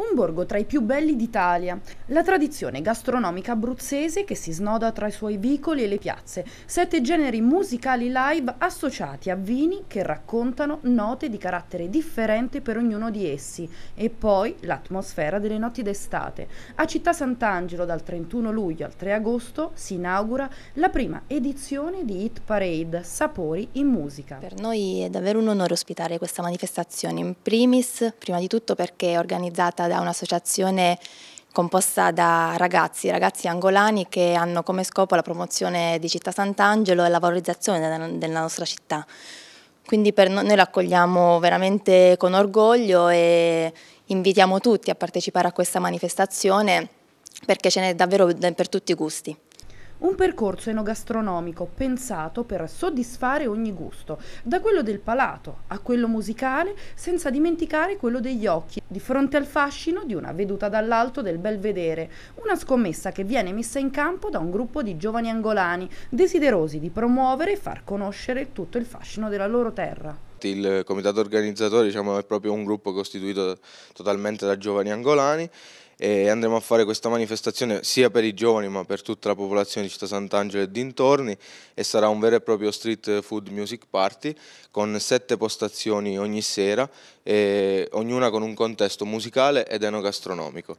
un borgo tra i più belli d'Italia. La tradizione gastronomica abruzzese che si snoda tra i suoi vicoli e le piazze, sette generi musicali live associati a vini che raccontano note di carattere differente per ognuno di essi e poi l'atmosfera delle notti d'estate. A Città Sant'Angelo dal 31 luglio al 3 agosto si inaugura la prima edizione di Hit Parade, Sapori in Musica. Per noi è davvero un onore ospitare questa manifestazione, in primis, prima di tutto perché è organizzata da un'associazione composta da ragazzi, ragazzi angolani che hanno come scopo la promozione di Città Sant'Angelo e la valorizzazione della nostra città. Quindi noi, lo accogliamo veramente con orgoglio e invitiamo tutti a partecipare a questa manifestazione perché ce n'è davvero eh, per tutti i gusti. Un percorso enogastronomico pensato per soddisfare ogni gusto, da quello del palato a quello musicale, senza dimenticare quello degli occhi, di fronte al fascino di una veduta dall'alto del belvedere, una scommessa che viene messa in campo da un gruppo di giovani angolani, desiderosi di promuovere e far conoscere tutto il fascino della loro terra. Il comitato organizzatore diciamo, è proprio un gruppo costituito totalmente da giovani angolani e andremo a fare questa manifestazione sia per i giovani ma per tutta la popolazione di Città Sant'Angelo e dintorni e sarà un vero e proprio street food music party con sette postazioni ogni sera, ognuna con un contesto musicale ed enogastronomico.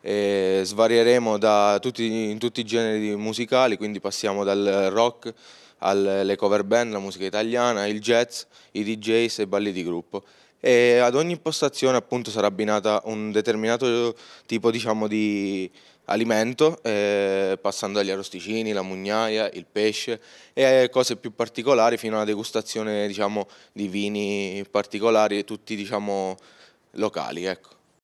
E svarieremo da tutti, in tutti i generi musicali, quindi passiamo dal rock alle cover band, la musica italiana, il jazz, i DJs e i balli di gruppo. E ad ogni impostazione appunto sarà abbinata un determinato tipo diciamo, di alimento, eh, passando agli arosticini, la mugnaia, il pesce e cose più particolari fino alla degustazione diciamo, di vini particolari, tutti diciamo, locali. Ecco.